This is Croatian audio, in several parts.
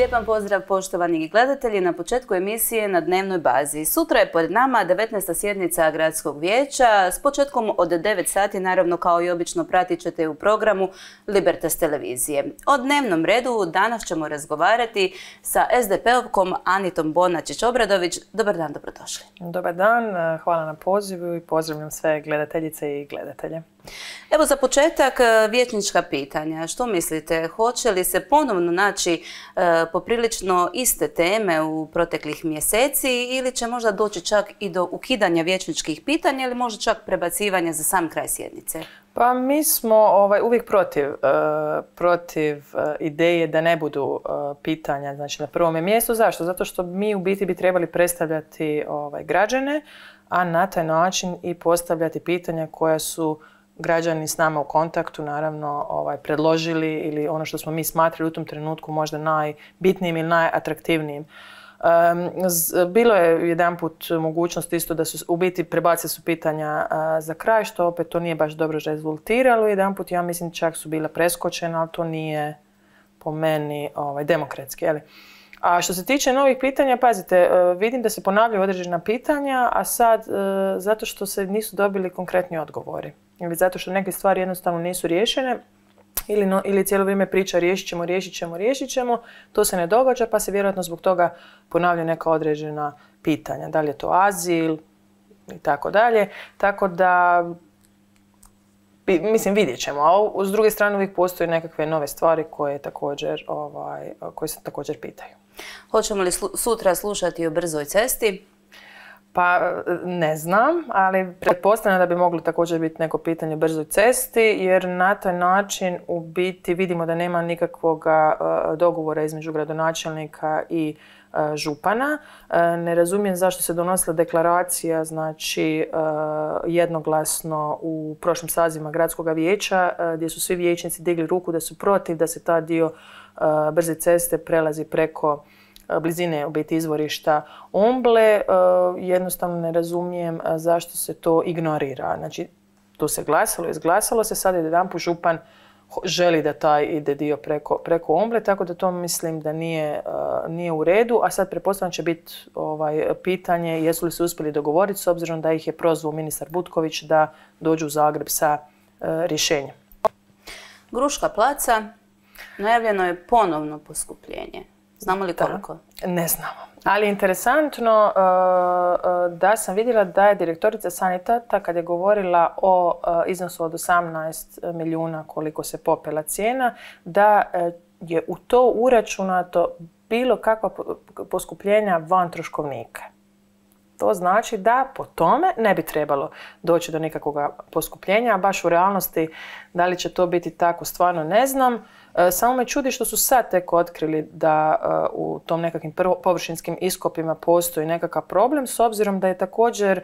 Lijepan pozdrav poštovani gledatelji na početku emisije na dnevnoj bazi. Sutra je pred nama 19. sjednica Gradskog vijeća. S početkom od 9 sati, naravno kao i obično, pratit ćete u programu Libertas televizije. O dnevnom redu danas ćemo razgovarati sa SDP-ovkom Anitom Bonačić-Obradović. Dobar dan, dobrodošli. Dobar dan, hvala na pozivu i pozdravljam sve gledateljice i gledatelje. Evo za početak e, vječnička pitanja. Što mislite, hoće li se ponovno naći e, poprilično iste teme u proteklih mjeseci ili će možda doći čak i do ukidanja vječničkih pitanja ili možda čak prebacivanja za sam kraj sjednice? Pa mi smo ovaj, uvijek protiv, e, protiv ideje da ne budu pitanja znači, na prvome mjestu. Zašto? Zato što mi u biti bi trebali predstavljati ovaj, građane, a na taj način i postavljati pitanja koja su građani s nama u kontaktu naravno ovaj, predložili ili ono što smo mi smatrali u tom trenutku možda najbitnijim ili najatraktivnijim. Um, bilo je jedanput mogućnost isto da su u biti prebacili su pitanja za kraj, što opet to nije baš dobro rezultiralo. Jedan put ja mislim čak su bila preskočena, ali to nije po meni ovaj, demokratski. Jeli? A što se tiče novih pitanja, pazite, e, vidim da se ponavljaju određena pitanja, a sad e, zato što se nisu dobili konkretni odgovori ili zato što neke stvari jednostavno nisu riješene ili, ili cijelo vrijeme priča riješit ćemo, riješit ćemo, riješit ćemo, to se ne događa pa se vjerojatno zbog toga ponavlja neka određena pitanja, da li je to azil i tako dalje, tako da mislim vidjet ćemo, a s druge strane uvijek postoje nekakve nove stvari koje također, ovaj, koje se također pitaju. Hoćemo li sutra slušati o brzoj cesti? Pa ne znam, ali pretpostavljam da bi moglo također biti neko pitanje brzoj cesti, jer na taj način u biti vidimo da nema nikakvog e, dogovora između gradonačelnika i e, župana. E, ne razumijem zašto se donosila deklaracija znači jednoglasno u prošlim sazivima gradskog vijeća gdje su svi vijećnici digli ruku da su protiv da se ta dio brze ceste prelazi preko E, blizine u biti izvorišta omble, e, jednostavno ne razumijem e, zašto se to ignorira. Znači, tu se glasalo, izglasalo se, sad je jedan put župan želi da taj ide dio preko, omble, tako da to mislim da nije, nije u redu, a sad pretpostavljam će biti ovaj, pitanje jesu li se uspjeli dogovoriti s obzirom da ih je prozvao ministar Butković da dođu u Zagreb sa rješenjem. Gruška placa, najavljeno je ponovno poskupljenje. Znamo li koliko? Ne znamo. Ali interesantno uh, uh, da sam vidjela da je direktorica Sanitata kad je govorila o uh, iznosu od 18 milijuna koliko se popela cijena, da je u to uračunato bilo kakva poskupljenja van troškovnika. To znači da po tome ne bi trebalo doći do nikakvog poskupljenja, a baš u realnosti da li će to biti tako stvarno ne znam. E, samo me čudi što su sad tek otkrili da e, u tom nekakvim površinskim iskopima postoji nekakav problem, s obzirom da je također e,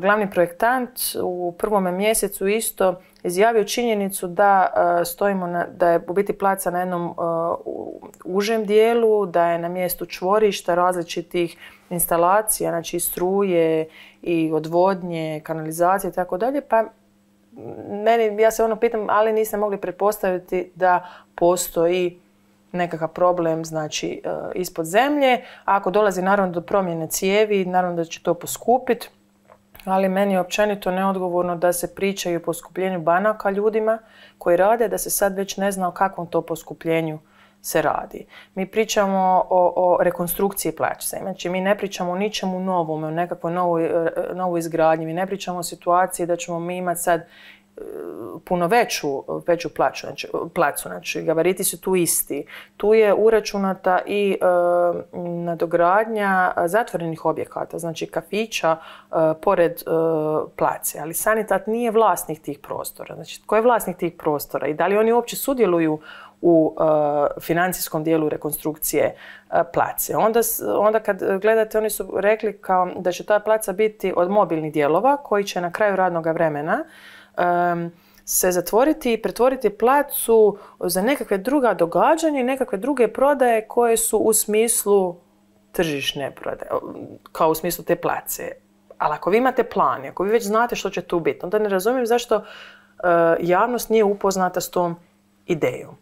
glavni projektant u prvome mjesecu isto izjavio činjenicu da stojimo da je u biti placa na jednom užem dijelu, da je na mjestu čvorišta različitih instalacija, znači struje i odvodnje, kanalizacije i tako dalje, pa meni, ja se ono pitam, ali niste mogli pretpostaviti da postoji nekakav problem znači e, ispod zemlje. ako dolazi naravno do promjene cijevi, naravno da će to poskupiti. Ali meni je općenito neodgovorno da se pričaju o poskupljenju banaka ljudima koji rade, da se sad već ne zna o kakvom to poskupljenju se radi. Mi pričamo o, rekonstrukciji plaće. znači mi ne pričamo o ničemu novom, o nekakvoj novoj, e, novoj izgradnji, mi ne pričamo o situaciji da ćemo mi imati sad e, puno veću, veću plaću, znači, placu, znači gabariti su tu isti. Tu je uračunata i e, nadogradnja zatvorenih objekata, znači kafića pored e, place, ali sanitat nije vlasnik tih prostora. Znači, tko je vlasnik tih prostora i da li oni uopće sudjeluju u e, financijskom dijelu rekonstrukcije e, place. Onda, kad gledate, oni su rekli kao da će ta placa biti od mobilnih dijelova koji će na kraju radnog vremena se zatvoriti i pretvoriti placu za nekakve druga događanja i nekakve druge prodaje koje su u smislu tržišne prodaje, kao u smislu te place. Ali ako vi imate plan, ako vi već znate što će tu biti, onda ne razumijem zašto e, javnost nije upoznata s tom idejom.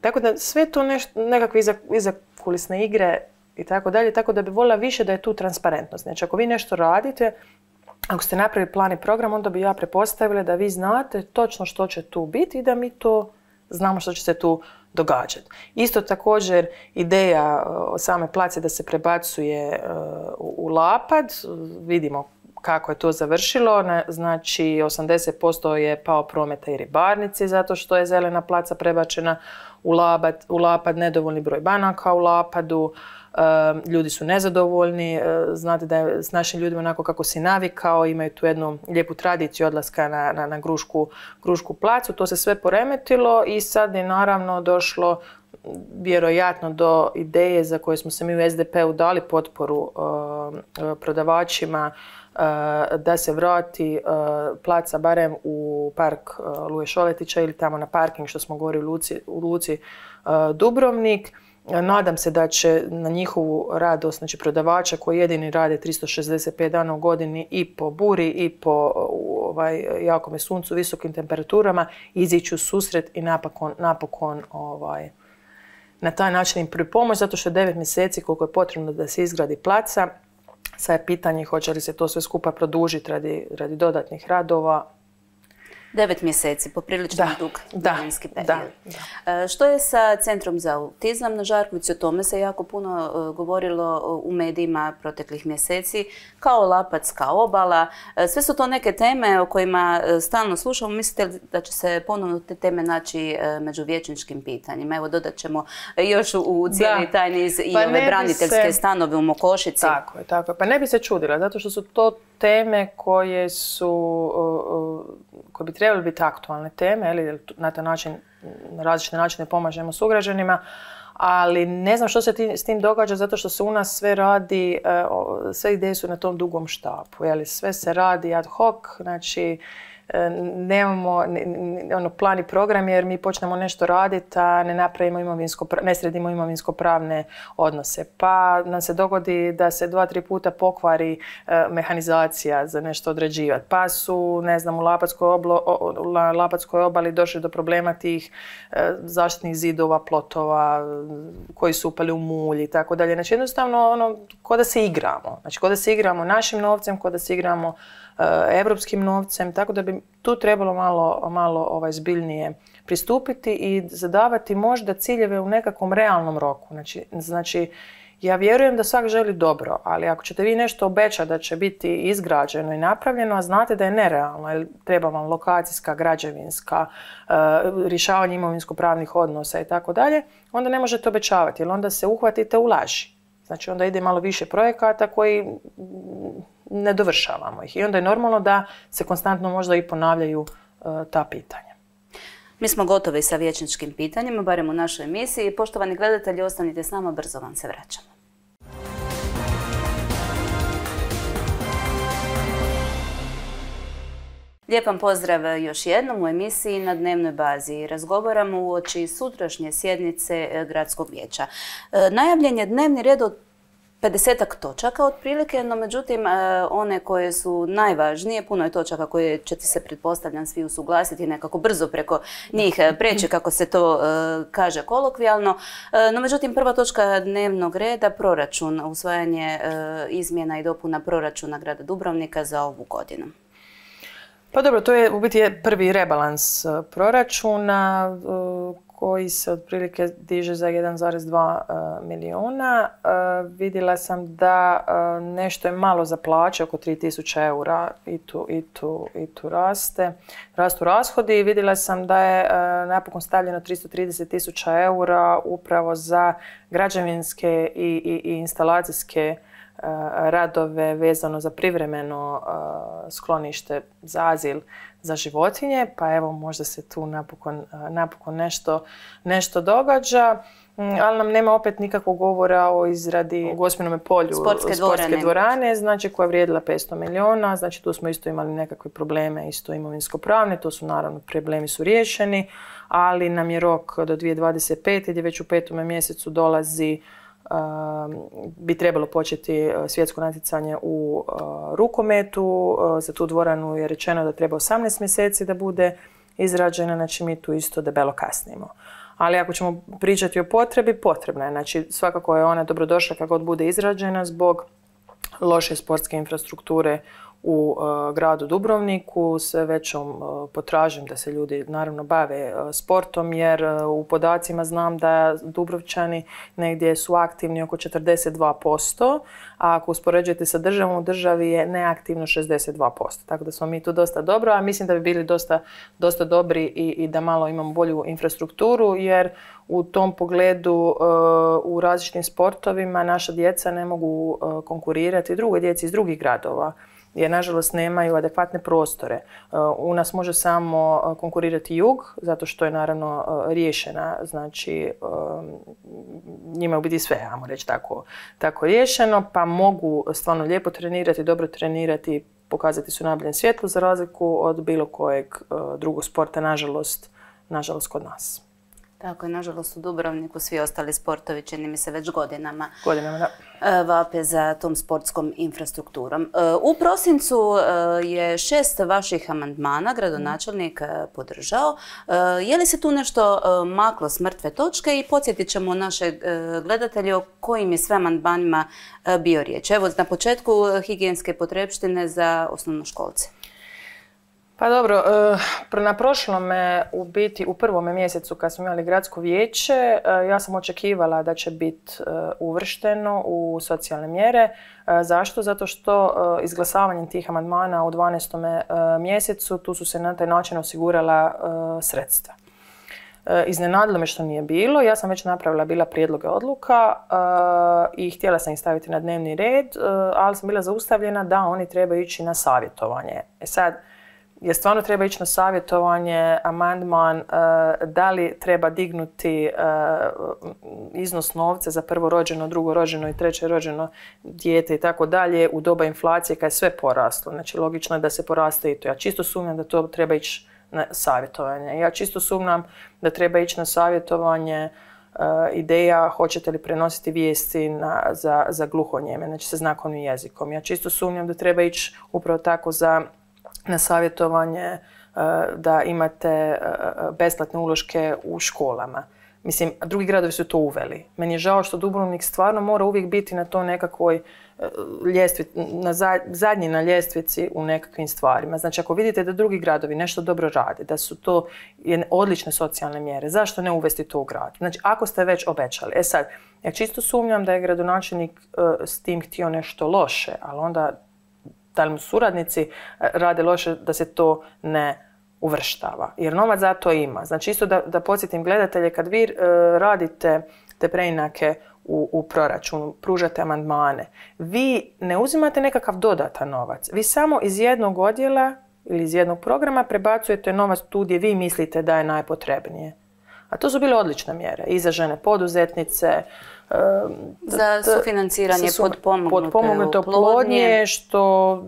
Tako da sve to nekakve iza, kulisne igre i tako dalje, tako da bi volila više da je tu transparentnost. Znači ako vi nešto radite, ako ste napravili plan i program, onda bi ja prepostavila da vi znate točno što će tu biti i da mi to znamo što će se tu događati. Isto također ideja same place da se prebacuje e, u lapad, vidimo kako je to završilo, znači 80% je pao prometa i ribarnici zato što je zelena placa prebačena u ulapad nedovoljni broj banaka u lapadu, um, ljudi su nezadovoljni, uh, znate da je s našim ljudima onako kako si navikao, imaju tu jednu lijepu tradiciju odlaska na, grušku, placu, to se sve poremetilo i sad je naravno došlo vjerojatno do ideje za koje smo se mi u SDP-u dali potporu um, prodavačima Eh, da se vrati eh, placa barem u park eh, Luje Šoletića ili tamo na parking što smo govorili u Luci, Dubrovnik. Nadam se da će na njihovu radost, znači prodavača koji jedini rade 365 dana u godini i po buri i po ovaj, jakome suncu, visokim temperaturama, izići u susret i napokon ovaj, na taj način im pripomoć, zato što je 9 mjeseci koliko je potrebno da se izgradi placa, Sad je pitanje hoće li se to sve skupa produžiti radi, radi dodatnih radova, Devet mjeseci, poprilično dug vremenski period. E, što je sa Centrom za autizam na Žarkovici? O tome se jako puno e, govorilo e, u medijima proteklih mjeseci, kao Lapac, kao Obala. sve su to neke teme o kojima stalno slušamo. Mislite li da će se ponovno te teme naći među vječničkim pitanjima? Evo, dodat ćemo još u cijeli taj niz i pa ove braniteljske stanove u Mokošici. Tako je, tako je. Pa ne bi se čudila, zato što su to teme koje su koje bi trebali biti aktualne teme, ili na taj način, na različite načine pomažemo sugrađanima, ali ne znam što se ti, s tim događa zato što se u nas sve radi, e, sve ideje su na tom dugom štapu, jeli, sve se radi ad hoc, znači E, nemamo ono, plan i program jer mi počnemo nešto raditi, a ne napravimo imovinsko, ne sredimo imovinsko-pravne odnose. Pa nam se dogodi da se dva, tri puta pokvari e, mehanizacija za nešto određivati. Pa su, ne znam, u lapatskoj obali došli do problema tih e, zaštitnih zidova, plotova koji su upali u mulj i tako dalje. Znači jednostavno ono, ko da se igramo. Znači ko da se igramo našim novcem, ko da se igramo europskim eh, novcem, tako da bi tu trebalo malo, malo ovaj, zbiljnije pristupiti i zadavati možda ciljeve u nekakvom realnom roku. Znači, znači ja vjerujem da svak želi dobro, ali ako ćete vi nešto obećati da će biti izgrađeno i napravljeno, a znate da je nerealno, jer treba vam lokacijska, građevinska, eh, rješavanje imovinsko-pravnih odnosa i tako dalje, onda ne možete obećavati, jer onda se uhvatite u laži. Znači onda ide malo više projekata koji ne dovršavamo ih. I onda je normalno da se konstantno možda i ponavljaju e, ta pitanja. Mi smo gotovi sa vječničkim pitanjima, barem u našoj emisiji. Poštovani gledatelji, ostanite s nama, brzo vam se vraćamo. Lijepan pozdrav još jednom u emisiji na dnevnoj bazi. Razgovaramo u oči sutrašnje sjednice e, Gradskog vijeća. E, najavljen je dnevni red od 50 točaka otprilike, no međutim e, one koje su najvažnije, puno je točaka koje ćete se pretpostavljam svi usuglasiti nekako brzo preko njih e, preći mhm. kako se to e, kaže kolokvijalno. No međutim prva točka dnevnog reda, proračun, usvajanje izmjena i dopuna proračuna grada Dubrovnika za ovu godinu. Pa dobro, to je u biti je prvi rebalans e, proračuna e, koji se otprilike diže za 1,2 e, milijuna. Vidjela sam da nešto je malo za plaće, oko 3000 eura i tu, i tu, i tu raste. Rastu rashodi i vidjela sam da je napokon stavljeno 330 tisuća eura upravo za građevinske i, i instalacijske Eh, radove vezano za privremeno eh, sklonište za azil za životinje, pa evo možda se tu napokon, eh, napokon nešto, nešto događa. Mm, ali nam nema opet nikakvog govora o izradi u Gospinome polju sportske, sportske dvorane, znači koja je vrijedila 500 milijuna, znači tu smo isto imali nekakve probleme, isto imovinsko-pravne, to su naravno problemi su riješeni, ali nam je rok do 2025. gdje već u petome mjesecu dolazi bi trebalo početi e, svjetsko natjecanje u e, rukometu. E, za tu dvoranu je rečeno da treba 18 mjeseci da bude izrađena, znači mi tu isto debelo kasnimo. Ali ako ćemo pričati o potrebi, potrebna je. Znači svakako je ona dobrodošla kako god bude izrađena zbog loše sportske infrastrukture u e, gradu Dubrovniku sve većom e, potražim da se ljudi naravno bave e, sportom jer u podacima znam da Dubrovčani negdje su aktivni oko 42%, a ako uspoređujete sa državom u državi je neaktivno 62%. Tako da smo mi tu dosta dobro, a mislim da bi bili dosta, dosta dobri i, i da malo imamo bolju infrastrukturu jer u tom pogledu u različitim sportovima naša djeca ne mogu konkurirati drugoj djeci iz drugih gradova jer nažalost nemaju adekvatne prostore. E, u nas može samo e, konkurirati jug, zato što je naravno e, riješena, znači njima je u biti sve, ajmo reći tako, tako riješeno, pa mogu stvarno lijepo trenirati, dobro trenirati, pokazati su nabljen svjetlo za razliku od bilo kojeg drugog sporta, nažalost, nažalost kod nas. Tako je, nažalost u Dubrovniku svi ostali sportovi čini mi se već godinama, e, vape za tom sportskom infrastrukturom. E, u prosincu e, je šest vaših amandmana gradonačelnik podržao. Je li se tu nešto maklo s mrtve točke i podsjetit ćemo naše gledatelje o kojim je sve amandmanima bio riječ. Evo na početku higijenske potrebštine za osnovnoškolce. Pa dobro, e, na prošlome, u biti u prvome mjesecu kad smo imali gradsko vijeće, e, ja sam očekivala da će biti e, uvršteno u socijalne mjere. Zašto? Zato što izglasavanjem tih amandmana u 12. mjesecu tu su se na taj način osigurala sredstva. Iznenadilo me što nije bilo. Ja sam već napravila bila prijedloge odluka i htjela sam ih staviti na dnevni red, ali sam bila zaustavljena da oni trebaju ići na savjetovanje. E sad, je stvarno treba ići na savjetovanje, amandman, e, da li treba dignuti e, iznos novca za prvo rođeno, drugo rođeno i treće rođeno dijete i tako dalje u doba inflacije kad je sve poraslo. Znači logično je da se poraste i to. Ja čisto sumnjam da to treba ići na savjetovanje. Ja čisto sumnjam da treba ići na savjetovanje e, ideja hoćete li prenositi vijesti za, za gluhonjeme, znači sa znakovnim jezikom. Ja čisto sumnjam da treba ići upravo tako za na savjetovanje e, da imate e, e, besplatne uloške u školama. Mislim, drugi gradovi su to uveli. Meni je žao što Dubrovnik stvarno mora uvijek biti na to nekakvoj ljestvici, zadnji na ljestvici u nekakvim stvarima. Znači, ako vidite da drugi gradovi nešto dobro rade, da su to odlične socijalne mjere, zašto ne uvesti to u grad? Znači, ako ste već obećali. E sad, ja čisto sumnjam da je gradonačelnik s tim htio nešto loše, ali onda da li suradnici e, rade loše, da se to ne uvrštava. Jer novac za to ima. Znači isto da, da podsjetim gledatelje, kad vi e, radite te preinake u, u proračunu, pružate amandmane, vi ne uzimate nekakav dodatan novac. Vi samo iz jednog odjela ili iz jednog programa prebacujete novac tu gdje vi mislite da je najpotrebnije. A to su bile odlične mjere i za žene poduzetnice, Ehm, Za sufinanciranje su, potpomognute oplodnje, što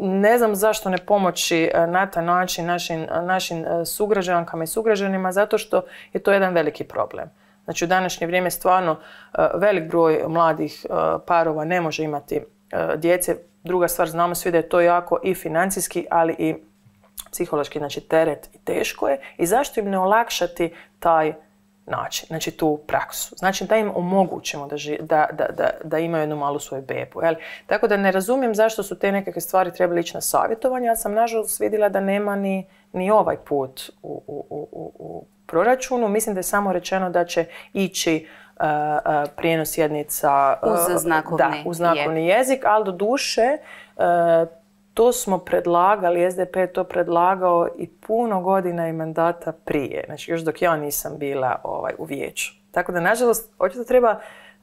ne znam zašto ne pomoći e, na taj način našim, e, našim e, sugrađankama i sugrađanima, zato što je to jedan veliki problem. Znači u današnje vrijeme stvarno velik broj mladih parova ne može imati djece. Druga stvar, znamo svi da je to jako i financijski, ali i psihološki znači teret i teško je. I zašto im ne olakšati taj naći, znači tu praksu. Znači da im omogućimo da, da, da, da imaju jednu malu svoju bebu. Jel? Tako da ne razumijem zašto su te nekakve stvari trebali ići na savjetovanje, ali sam nažalost vidjela da nema ni, ni ovaj put u, u, u, u proračunu. Mislim da je samo rečeno da će ići uh, uh prijenos jednica... uh, uz znakovni, znakovni jezik, ali do duše uh, to smo predlagali, SDP je to predlagao i puno godina i mandata prije, znači još dok ja nisam bila ovaj, u vijeću. Tako da, nažalost, očito treba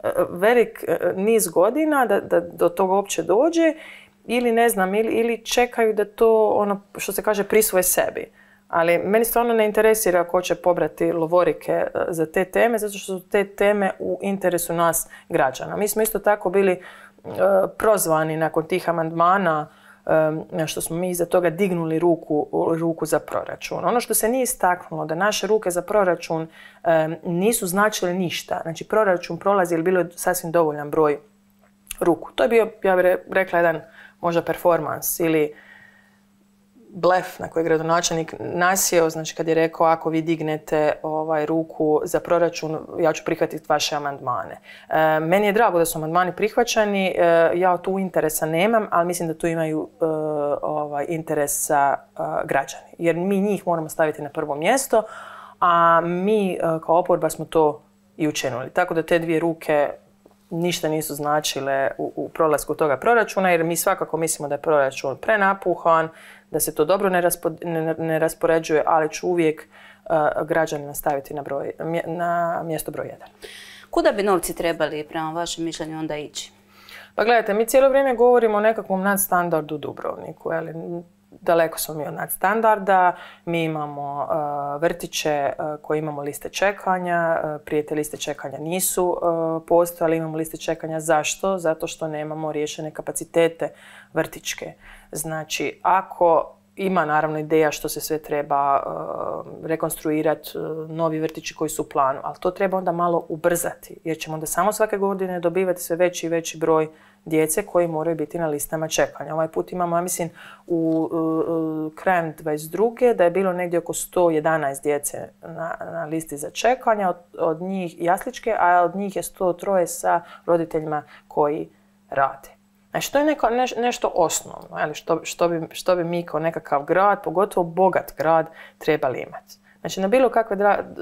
e, velik e, niz godina da, da do toga uopće dođe ili ne znam, ili, ili čekaju da to, ono što se kaže, prisvoje sebi. Ali meni stvarno ne interesira ko će pobrati lovorike e, za te teme, zato što su te teme u interesu nas građana. Mi smo isto tako bili prozvani nakon tih amandmana Ehm, što smo mi iza toga dignuli ruku, ruku za proračun. Ono što se nije istaknulo, da naše ruke za proračun ehm, nisu značile ništa. Znači, proračun prolazi jer bilo je sasvim dovoljan broj ruku. To je bio, ja bih rekla, jedan možda performans ili blef na koji je gradonačelnik nasjeo, znači kad je rekao ako vi dignete ovaj ruku za proračun, ja ću prihvatiti vaše amandmane. E, meni je drago da su amandmani prihvaćani, e, ja tu interesa nemam, ali mislim da tu imaju e, ovaj, interesa e, građani. Jer mi njih moramo staviti na prvo mjesto, a mi kao oporba smo to i učinili. Tako da te dvije ruke ništa nisu značile u, u prolasku toga proračuna, jer mi svakako mislimo da je proračun prenapuhan, da se to dobro ne, raspoređuje, ali ću uvijek uh, građane nastaviti na, broj, na mjesto broj jedan. Kuda bi novci trebali, prema vašem mišljenju, onda ići? Pa gledajte, mi cijelo vrijeme govorimo o nekakvom nadstandardu Dubrovniku. Ali daleko smo mi od nadstandarda, mi imamo e, vrtiće e, koji imamo liste čekanja, e, prije te liste čekanja nisu postojali, imamo liste čekanja zašto? Zato što nemamo riješene kapacitete vrtičke. Znači, ako ima naravno ideja što se sve treba rekonstruirati, novi vrtići koji su u planu, ali to treba onda malo ubrzati jer ćemo onda samo svake godine dobivati sve veći i veći broj djece koji moraju biti na listama čekanja. Ovaj put imamo, ja mislim, u krajem 22. da je bilo negdje oko 111 djece na, listi za čekanja, od, njih jasličke, a od njih je 103 sa roditeljima koji rade. Znači, to je nešto osnovno, što, bi, što bi mi kao nekakav grad, pogotovo bogat grad, trebali imati. Znači, na bilo kakve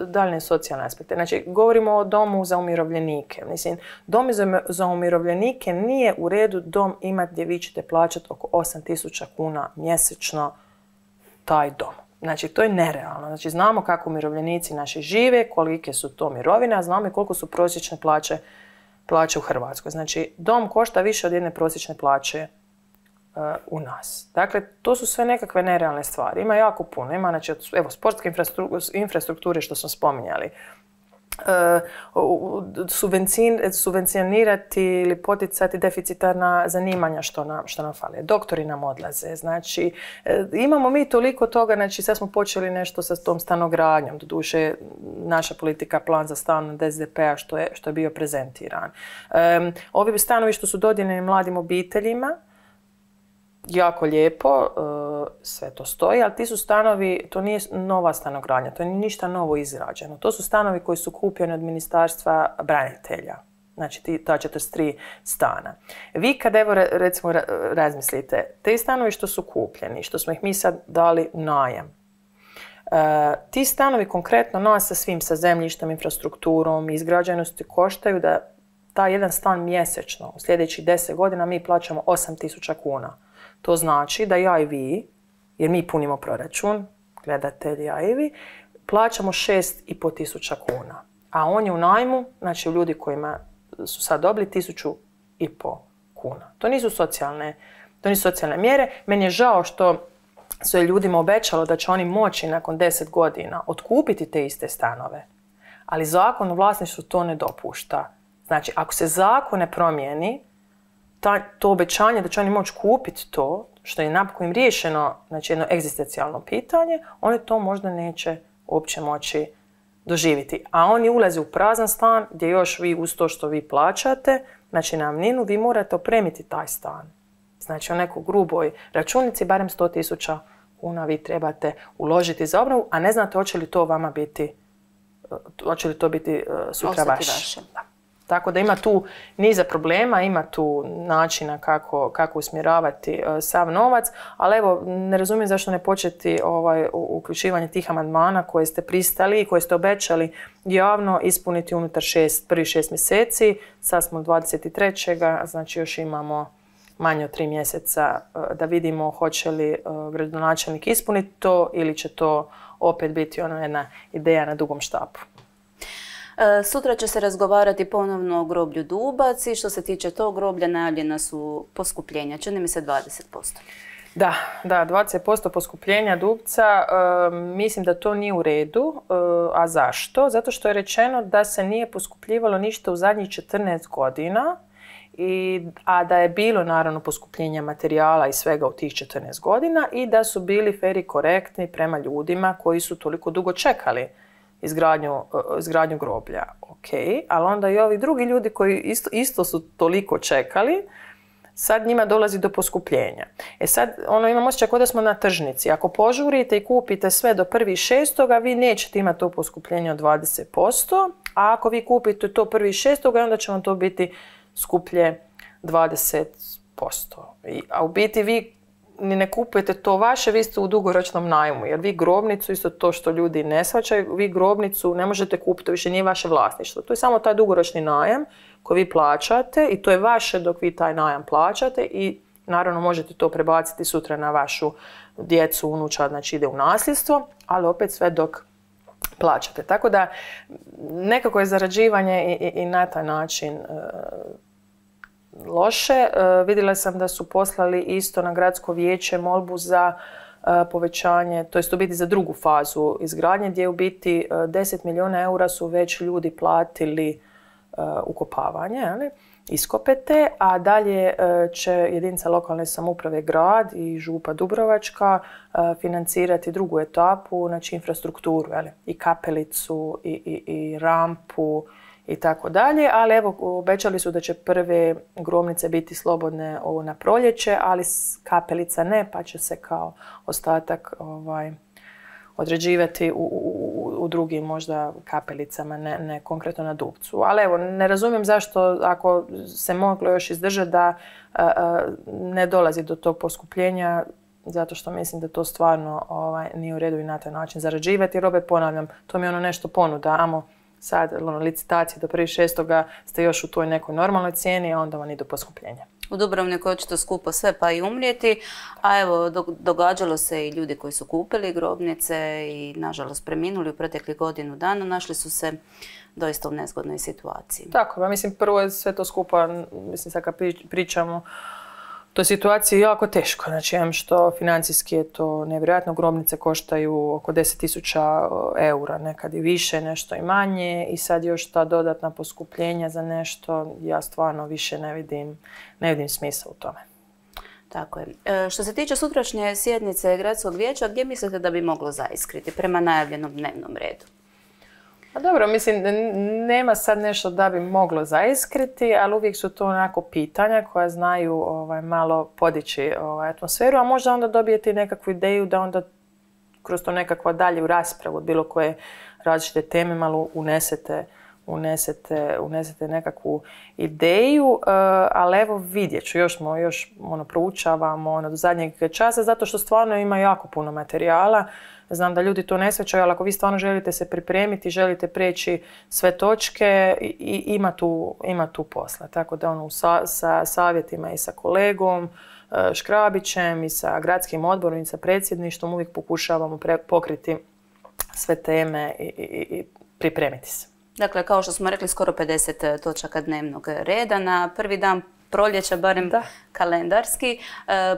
daljne socijalne aspekte. Znači, govorimo o domu za umirovljenike. Mislim, dom za umirovljenike nije u redu dom imat gdje vi ćete plaćati oko 8000 kuna mjesečno taj dom. Znači, to je nerealno. Znači, znamo kako umirovljenici naši žive, kolike su to mirovine, a znamo i koliko su prosječne plaće, plaće u Hrvatskoj. Znači, dom košta više od jedne prosječne plaće E, u nas. Dakle, to su sve nekakve nerealne stvari. Ima jako puno. Ima, znači, evo, sportske infrastrukture, što smo spominjali. E, subvencionirati ili poticati deficitarna zanimanja što nam, što Doktori nam odlaze. Znači, e, imamo mi toliko toga, znači sad smo počeli nešto sa tom stanogradnjom. Doduše, naša politika plan za stan od SDP-a što je, što bio prezentiran. ovi stanovi što su dodijeljeni mladim obiteljima, jako lijepo, e, sve to stoji, ali ti su stanovi, to nije nova stanogradnja, to nije ništa novo izrađeno. To su stanovi koji su kupljeni od ministarstva branitelja. Znači, ti, ta 43 stana. Vi kad evo, recimo, razmislite, te stanovi što su kupljeni, što smo ih mi sad dali najam, e, ti stanovi konkretno nas sa svim, sa zemljištem, infrastrukturom, izgrađenosti koštaju da taj jedan stan mjesečno u sljedećih 10 godina mi plaćamo 8000 kuna. To znači da ja i vi, jer mi punimo proračun, gledatelji ja i vi, plaćamo 6,5 tisuća kuna. A on je u najmu, znači u ljudi kojima su sad dobili tisuću i po kuna. To nisu socijalne, to nisu socijalne mjere. Meni je žao što su je ljudima obećalo da će oni moći nakon deset godina otkupiti te iste stanove. Ali zakon u vlasništvu to ne dopušta. Znači, ako se zakon ne promijeni, to obećanje da će oni moći kupiti to, što je napokon riješeno, znači jedno egzistencijalno pitanje, oni to možda neće uopće moći doživjeti. A oni ulaze u prazan stan gdje još vi uz to što vi plaćate, znači mninu vi morate opremiti taj stan. Znači u nekoj gruboj računici, barem 100.000 kuna vi trebate uložiti za obnovu, a ne znate hoće li to vama biti, hoće li to biti e, sutra vaše. Tako da ima tu niza problema, ima tu načina kako, kako usmjeravati e, sav novac, ali evo, ne razumijem zašto ne početi ovaj, uključivanje tih amandmana koje ste pristali i koje ste obećali javno ispuniti unutar šest, prvi šest mjeseci. Sad smo 23. znači još imamo manje od tri mjeseca e, da vidimo hoće li e, gradonačelnik ispuniti to ili će to opet biti ono jedna ideja na dugom štapu. E, sutra će se razgovarati ponovno o groblju Dubac i što se tiče tog groblja najavljena su poskupljenja, čini mi se 20%. Da, da, 20% poskupljenja Dubca. E, mislim da to nije u redu. E, a zašto? Zato što je rečeno da se nije poskupljivalo ništa u zadnjih 14 godina, a da je bilo naravno poskupljenja materijala i svega u tih 14 godina i da su bili feri korektni prema ljudima koji su toliko dugo čekali E, izgradnju, groblja. Ok, ali onda i ovi drugi ljudi koji isto, su toliko čekali, sad njima dolazi do poskupljenja. E sad, ono, imam osjećaj kao da smo na tržnici. Ako požurite i kupite sve do šestoga, vi nećete imati to poskupljenje od 20%, a ako vi kupite to šestoga, onda će vam to biti skuplje 20%. I, a u biti vi ni ne kupujete to vaše, vi ste u dugoročnom najmu. Jer vi grobnicu, isto to što ljudi ne svačaju, vi grobnicu ne možete kupiti, više nije vaše vlasništvo. To je samo taj dugoročni najam koji vi plaćate i to je vaše dok vi taj najam plaćate i naravno možete to prebaciti sutra na vašu djecu, unuča, znači ide u nasljedstvo, ali opet sve dok plaćate. Tako da nekako je zarađivanje i, na taj način e, loše. E, vidjela sam da su poslali isto na gradsko vijeće molbu za e, povećanje, to jest u biti za drugu fazu izgradnje gdje u biti 10 e, milijuna eura su već ljudi platili ukopavanje, ali iskopete, a dalje će jedinica lokalne samouprave grad i Župa Dubrovačka financirati drugu etapu, znači infrastrukturu, i kapelicu, i rampu, i tako dalje, ali evo obećali su da će prve gromnice biti slobodne ovo na proljeće, ali kapelica ne, pa će se kao ostatak ovaj, određivati u, u, u drugim možda kapelicama, ne, ne konkretno na dupcu. Ali evo, ne razumijem zašto ako se moglo još izdržati da ne dolazi do tog poskupljenja, zato što mislim da to stvarno ovaj, nije u redu i na taj način zarađivati. robe, ponavljam, to mi je ono nešto ponuda, amo sad ono, licitacije do šestoga ste još u toj nekoj normalnoj cijeni, a onda vam idu poskupljenja. U Dubrovniku je očito skupo sve, pa i umrijeti, a evo događalo se i ljudi koji su kupili grobnice i nažalost preminuli u proteklih godinu dana, našli su se doista u nezgodnoj situaciji. Tako, pa mislim prvo je sve to skupo, mislim sad kad pričamo je situacija jako teško. Znači, što financijski je to nevjerojatno. Grobnice koštaju oko 10.000 eura, nekad i više, nešto i manje. I sad još ta dodatna poskupljenja za nešto, ja stvarno više ne vidim, ne vidim smisla u tome. Tako je. E, što se tiče sutrašnje sjednice gradskog vijeća, gdje mislite da bi moglo zaiskriti prema najavljenom dnevnom redu? A pa dobro, mislim, nema sad nešto da bi moglo zaiskriti, ali uvijek su to onako pitanja koja znaju ovaj, malo podići ovaj, atmosferu, a možda onda dobijete nekakvu ideju da onda kroz to nekakvu dalje u raspravu bilo koje različite teme malo unesete, unesete, unesete nekakvu ideju, eh, ali evo vidjet ću, još još ono, proučavamo ono, do zadnjeg časa, zato što stvarno ima jako puno materijala, Znam da ljudi to ne svećaju, ali ako vi stvarno želite se pripremiti, želite preći sve točke, i, ima, tu, ima tu posla. Tako da ono, sa, sa savjetima i sa kolegom, e, Škrabićem i sa gradskim odborom i sa predsjedništvom uvijek pokušavamo pokriti sve teme i, i, i pripremiti se. Dakle, kao što smo rekli, skoro 50 e, točaka dnevnog reda. Na prvi dan proljeća, barem da. kalendarski, e,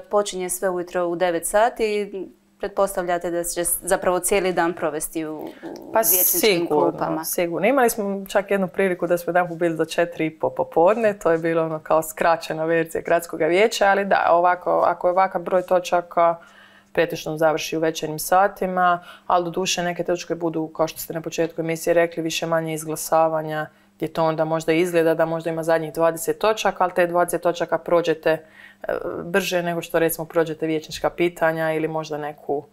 počinje sve ujutro u 9 sati pretpostavljate da će zapravo cijeli dan provesti u, u pa sigurno, sigurno. Imali smo čak jednu priliku da smo jedan bili do četiri i po popodne, to je bilo ono kao skraćena verzija gradskog vijeća, ali da, ovako, ako je ovakav broj točaka, pretežno završi u večernjim satima, ali do duše neke točke budu, kao što ste na početku emisije rekli, više manje izglasavanja gdje to onda možda izgleda da možda ima zadnjih 20 točaka, ali te 20 točaka prođete e, brže nego što recimo prođete vječnička pitanja ili možda neku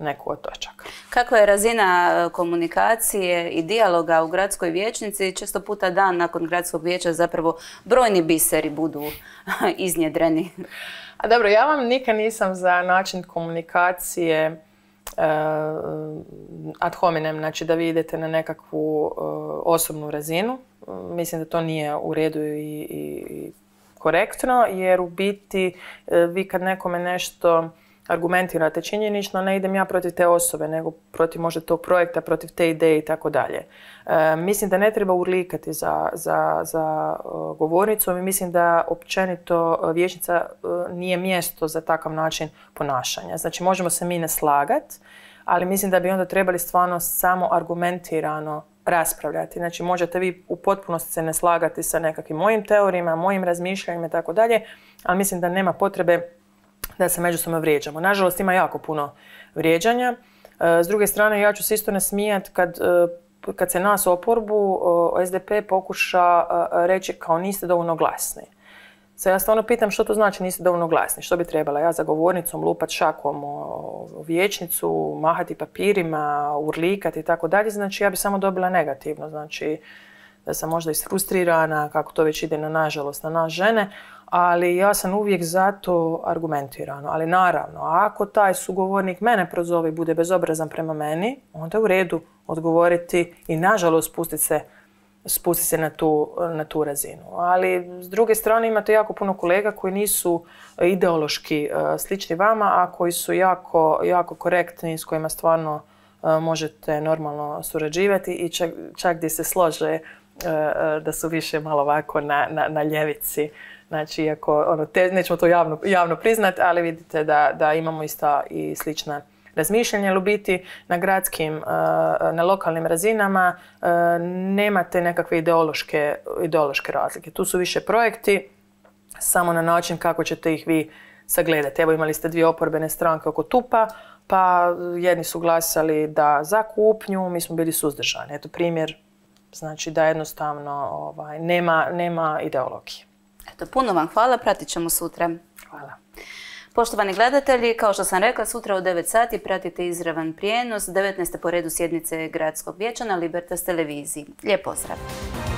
neku od točaka. Kakva je razina e, komunikacije i dijaloga u gradskoj vijećnici? Često puta dan nakon gradskog vijeća zapravo brojni biseri budu e, iznjedreni. A dobro, ja vam nikad nisam za način komunikacije Eh, ad hominem, znači da vi idete na nekakvu eh, osobnu razinu. Eh, mislim da to nije u redu i, korektno jer u biti vi kad nekome nešto argumentirate činjenično, ne idem ja protiv te osobe, nego protiv možda tog projekta, protiv te ideje i tako dalje. E, mislim da ne treba urlikati za, za, za govornicom i mislim da općenito e, vijećnica e, nije mjesto za takav način ponašanja. Znači možemo se mi ne slagati, ali mislim da bi onda trebali stvarno samo argumentirano raspravljati. Znači možete vi u potpunosti se ne slagati sa nekakvim mojim teorijima, mojim razmišljanjima i tako dalje, ali mislim da nema potrebe da se međusobno vrijeđamo. Nažalost, ima jako puno vrijeđanja. E, s druge strane, ja ću se isto nasmijati kad, e, kad se nas oporbu SDP pokuša e, reći kao niste dovoljno glasni. Se ja stvarno pitam što to znači niste dovoljno glasni, što bi trebala ja za govornicom lupat šakom u vječnicu, mahati papirima, urlikati i tako dalje, znači ja bi samo dobila negativno, znači da sam možda isfrustrirana, kako to već ide na nažalost na nas žene, ali ja sam uvijek zato argumentirano. Ali naravno, ako taj sugovornik mene prozove i bude bezobrazan prema meni, onda je u redu odgovoriti i nažalost spustiti se se na tu, na tu razinu. Ali s druge strane imate jako puno kolega koji nisu ideološki e, slični vama, a koji su jako, jako korektni, s kojima stvarno e, možete normalno surađivati i čak, čak gdje se slože E, da su više malo ovako na, na, na ljevici. Znači, iako, ono, nećemo to javno, javno priznati, ali vidite da, da imamo ista i slična razmišljanja, ali u biti na gradskim, e, na lokalnim razinama e, nemate nekakve ideološke, ideološke razlike. Tu su više projekti, samo na način kako ćete ih vi sagledati. Evo imali ste dvije oporbene stranke oko Tupa, pa jedni su glasali da za kupnju, mi smo bili suzdržani. Eto primjer Znači da jednostavno ovaj, nema, nema ideologije. Eto, puno vam hvala, pratit ćemo sutra. Hvala. Poštovani gledatelji, kao što sam rekla, sutra u 9 sati pratite izravan prijenos 19. po redu sjednice Gradskog vijeća na Libertas televiziji. Lijep pozdrav!